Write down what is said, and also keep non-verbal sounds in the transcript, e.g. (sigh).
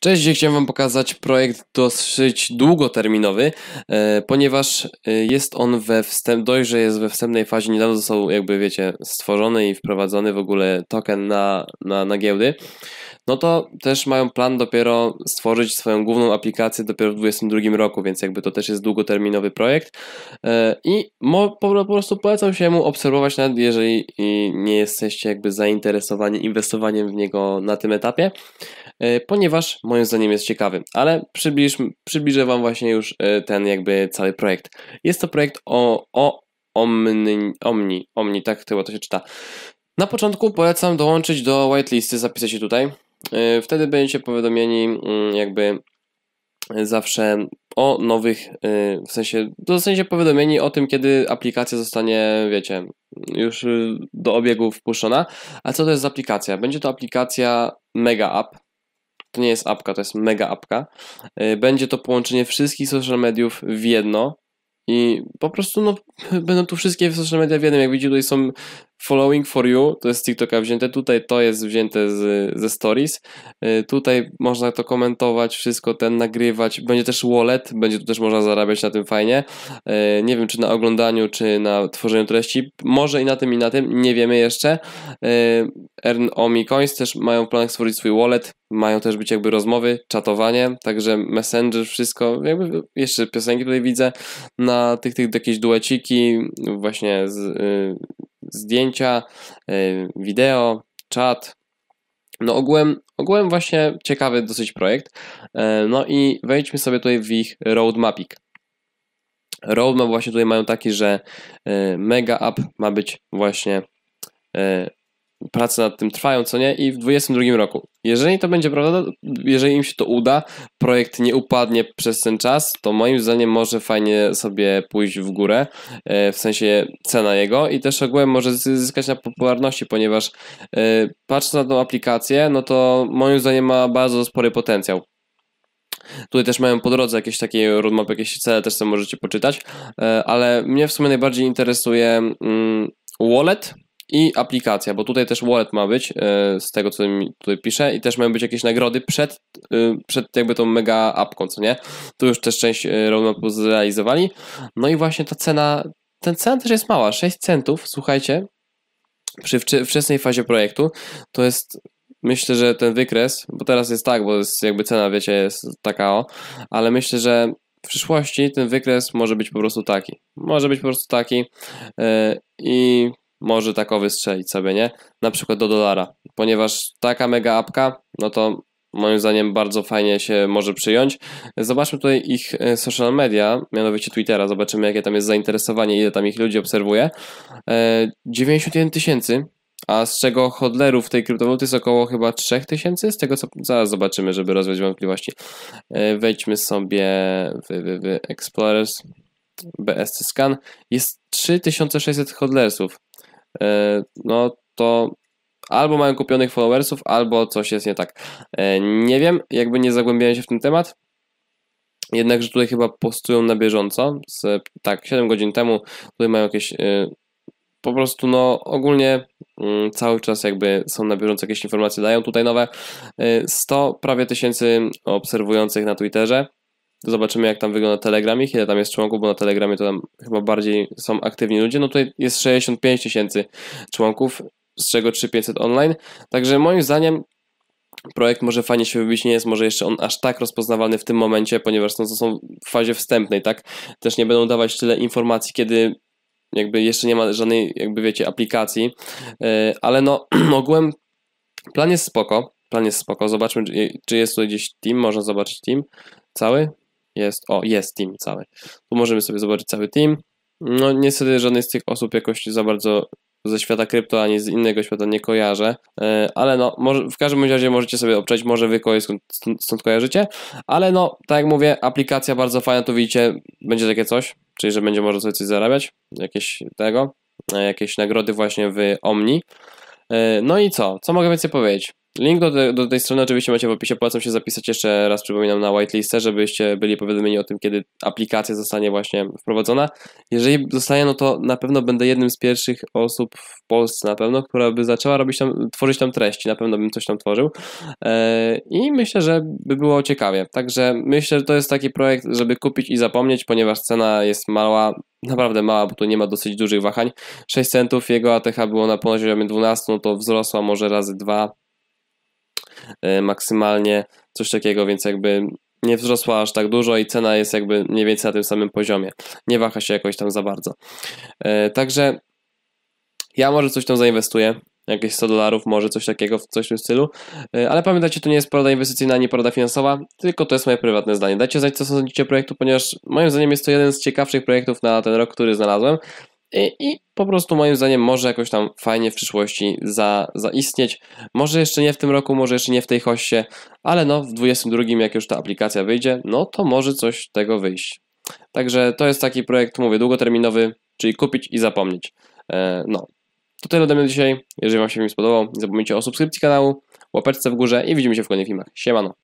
Cześć, dzisiaj chciałem Wam pokazać projekt dosyć długoterminowy, e, ponieważ e, jest on we wstęp, dość, że jest we wstępnej fazie, niedawno został jakby wiecie stworzony i wprowadzony w ogóle token na, na, na giełdy, no to też mają plan dopiero stworzyć swoją główną aplikację dopiero w 2022 roku, więc jakby to też jest długoterminowy projekt e, i mo, po, prostu polecam się mu obserwować, nawet jeżeli nie jesteście jakby zainteresowani inwestowaniem w niego na tym etapie, ponieważ moim zdaniem jest ciekawy, ale przybliżę Wam właśnie już e, ten jakby cały projekt. Jest to projekt o, o Omni, Omni, Omni, tak chyba to się czyta. Na początku polecam dołączyć do whitelisty, zapisać się tutaj. E, wtedy będziecie powiadomieni mm, jakby zawsze o nowych, e, w sensie, w sensie powiadomieni o tym, kiedy aplikacja zostanie, wiecie, już do obiegu wpuszczona. A co to jest aplikacja? Będzie to aplikacja Mega App, to nie jest apka, to jest mega apka. Y, będzie to połączenie wszystkich social mediów w jedno. I po prostu no, będą tu wszystkie social media w jednym. Jak widzicie, tutaj są Following for You to jest z TikToka wzięte, tutaj to jest wzięte z, ze Stories. Y, tutaj można to komentować, wszystko ten nagrywać. Będzie też wallet, będzie tu też można zarabiać na tym fajnie. Y, nie wiem, czy na oglądaniu, czy na tworzeniu treści. Może i na tym, i na tym, nie wiemy jeszcze. Y, Earn Omi Coins też mają w planach stworzyć swój wallet. Mają też być jakby rozmowy, czatowanie, także Messenger, wszystko. Jakby jeszcze piosenki tutaj widzę na tych, tych jakieś dueciki, właśnie z zdjęcia, y, wideo, czat. No ogółem, ogółem właśnie ciekawy dosyć projekt. E, no i wejdźmy sobie tutaj w ich roadmapik. Roadmap właśnie tutaj mają taki, że y, mega app ma być właśnie y, prace nad tym trwają, co nie, i w 2022 roku. Jeżeli to będzie prawda, jeżeli im się to uda, projekt nie upadnie przez ten czas, to moim zdaniem może fajnie sobie pójść w górę, e, w sensie cena jego i też ogółem może zyskać na popularności, ponieważ e, patrząc na tą aplikację, no to moim zdaniem ma bardzo spory potencjał. Tutaj też mają po drodze jakieś takie roadmap, jakieś cele, też sobie możecie poczytać, e, ale mnie w sumie najbardziej interesuje mm, wallet, i aplikacja, bo tutaj też wallet ma być, e, z tego co mi tutaj pisze, i też mają być jakieś nagrody przed, e, przed jakby tą mega apką, co nie? Tu już też część e, roadmapu zrealizowali. No i właśnie ta cena, ten cena też jest mała, 6 centów, słuchajcie, przy wczesnej fazie projektu, to jest myślę, że ten wykres, bo teraz jest tak, bo jest jakby cena, wiecie, jest taka o, ale myślę, że w przyszłości ten wykres może być po prostu taki. Może być po prostu taki yy, i może takowy strzelić sobie, nie? Na przykład do dolara, ponieważ taka mega apka, no to moim zdaniem bardzo fajnie się może przyjąć. Zobaczmy tutaj ich e, social media, mianowicie Twittera, zobaczymy jakie tam jest zainteresowanie, ile tam ich ludzi obserwuje. 91 e, tysięcy, a z czego hodlerów tej kryptowaluty jest około chyba 3 tysięcy, z tego co zaraz zobaczymy, żeby rozwiać wątpliwości. E, wejdźmy sobie w, w, w Explorers, BSC Scan, jest 3600 hodlersów. E, no to albo mają kupionych followersów, albo coś jest nie tak. E, nie wiem, jakby nie zagłębiałem się w ten temat. Jednakże tutaj chyba postują na bieżąco. Z, tak, 7 godzin temu tutaj mają jakieś. E, po prostu, no ogólnie mm, cały czas jakby są na bieżąco jakieś informacje, dają tutaj nowe. 100 prawie tysięcy obserwujących na Twitterze. Zobaczymy, jak tam wygląda Telegram ich ile tam jest członków, bo na Telegramie to tam chyba bardziej są aktywni ludzie. No tutaj jest 65 tysięcy członków, z czego 3500 online. Także moim zdaniem projekt może fajnie się wybić, nie jest może jeszcze on aż tak rozpoznawalny w tym momencie, ponieważ no, to są w fazie wstępnej, tak? Też nie będą dawać tyle informacji, kiedy jakby jeszcze nie ma żadnej, jakby wiecie, aplikacji, e, ale no (clears throat) ogółem plan jest spoko, plan jest spoko, zobaczmy, czy jest tu gdzieś team, można zobaczyć team cały, jest, o, jest team cały. Tu możemy sobie zobaczyć cały team. No niestety żadnej z tych osób jakoś za bardzo ze świata krypto, ani z innego świata nie kojarzę, e, ale no, może, w każdym razie możecie sobie obczać, może wy skąd, stąd kojarzycie, ale no, tak jak mówię, aplikacja bardzo fajna, tu widzicie, będzie takie coś, czyli że będzie można sobie coś zarabiać, jakieś tego, e, jakieś nagrody właśnie w Omni. E, no i co, co mogę więcej powiedzieć? Link do, do, tej strony oczywiście macie w opisie, polecam się zapisać jeszcze raz, przypominam, na whitelistę, żebyście byli powiadomieni o tym, kiedy aplikacja zostanie właśnie wprowadzona. Jeżeli zostanie, no to na pewno będę jednym z pierwszych osób w Polsce na pewno, która by zaczęła robić tam, tworzyć tam treści, na pewno bym coś tam tworzył e, i myślę, że by było ciekawie. Także myślę, że to jest taki projekt, żeby kupić i zapomnieć, ponieważ cena jest mała, naprawdę mała, bo tu nie ma dosyć dużych wahań. 6 centów, jego ATH było na poziomie 12, no to wzrosła może razy 2, Y, maksymalnie, coś takiego, więc jakby nie wzrosła aż tak dużo i cena jest jakby mniej więcej na tym samym poziomie. Nie waha się jakoś tam za bardzo. Y, także ja może coś tam zainwestuję, jakieś 100 dolarów, może coś takiego, coś w tym stylu. Y, ale pamiętajcie, to nie jest porada inwestycyjna ani porada finansowa, tylko to jest moje prywatne zdanie. Dajcie znać, co sądzicie o projektu, ponieważ moim zdaniem jest to jeden z ciekawszych projektów na ten rok, który znalazłem. I, I, po prostu moim zdaniem może jakoś tam fajnie w przyszłości za, zaistnieć. Może jeszcze nie w tym roku, może jeszcze nie w tej hoście, ale no w 22 jak już ta aplikacja wyjdzie, no to może coś tego wyjść. Także to jest taki projekt, mówię, długoterminowy, czyli kupić i zapomnieć. E, no. To tyle ode mnie dzisiaj. Jeżeli Wam się film spodobał, nie zapomnijcie o subskrypcji kanału, łapeczce w górze i widzimy się w kolejnych filmach. Siemano!